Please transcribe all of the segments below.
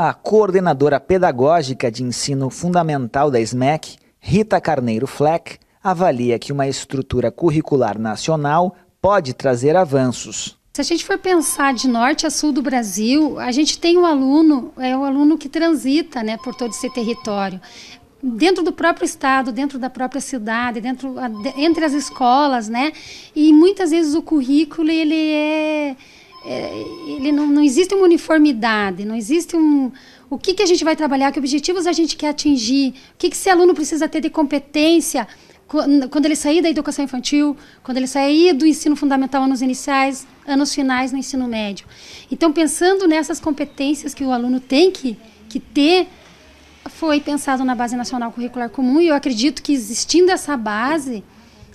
A coordenadora pedagógica de ensino fundamental da SMEC, Rita Carneiro Fleck, avalia que uma estrutura curricular nacional pode trazer avanços. Se a gente for pensar de norte a sul do Brasil, a gente tem o um aluno, é o um aluno que transita né, por todo esse território dentro do próprio estado, dentro da própria cidade, dentro entre as escolas, né? E muitas vezes o currículo ele é é, ele não, não existe uma uniformidade, não existe um o que, que a gente vai trabalhar, que objetivos a gente quer atingir, o que, que esse aluno precisa ter de competência quando ele sair da educação infantil, quando ele sair do ensino fundamental anos iniciais, anos finais no ensino médio. Então, pensando nessas competências que o aluno tem que, que ter, foi pensado na Base Nacional Curricular Comum e eu acredito que existindo essa base,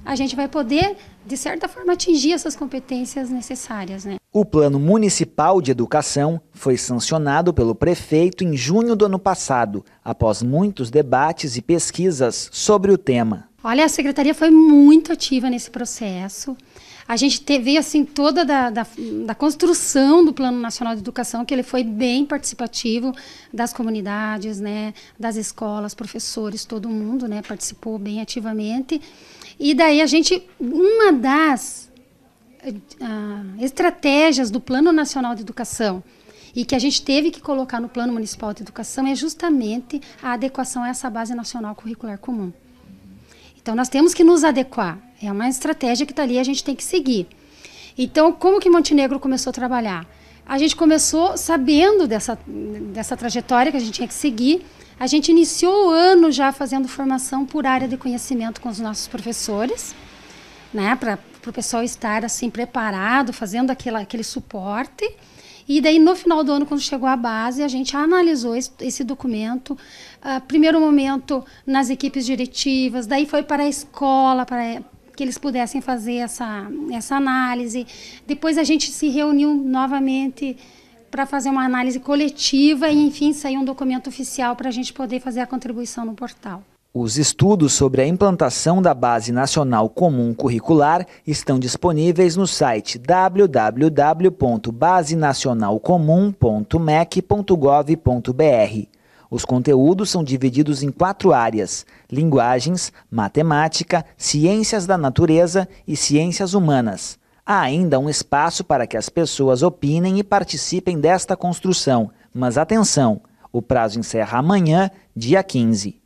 a gente vai poder, de certa forma, atingir essas competências necessárias. Né? O Plano Municipal de Educação foi sancionado pelo prefeito em junho do ano passado, após muitos debates e pesquisas sobre o tema. Olha, a secretaria foi muito ativa nesse processo. A gente teve assim toda da, da, da, construção do Plano Nacional de Educação, que ele foi bem participativo das comunidades, né, das escolas, professores, todo mundo, né, participou bem ativamente. E daí a gente uma das uh, estratégias do Plano Nacional de Educação e que a gente teve que colocar no Plano Municipal de Educação é justamente a adequação a essa base nacional curricular comum. Então, nós temos que nos adequar. É uma estratégia que está ali, a gente tem que seguir. Então, como que Montenegro começou a trabalhar? A gente começou sabendo dessa, dessa trajetória que a gente tinha que seguir. A gente iniciou o ano já fazendo formação por área de conhecimento com os nossos professores, né, para para o pessoal estar assim preparado, fazendo aquela, aquele suporte. E daí, no final do ano, quando chegou a base, a gente analisou esse, esse documento. Uh, primeiro momento nas equipes diretivas, daí foi para a escola, para que eles pudessem fazer essa, essa análise. Depois a gente se reuniu novamente para fazer uma análise coletiva e, enfim, saiu um documento oficial para a gente poder fazer a contribuição no portal. Os estudos sobre a implantação da Base Nacional Comum Curricular estão disponíveis no site www.basenacionalcomum.mec.gov.br. Os conteúdos são divididos em quatro áreas: linguagens, matemática, ciências da natureza e ciências humanas. Há ainda um espaço para que as pessoas opinem e participem desta construção, mas atenção, o prazo encerra amanhã, dia 15.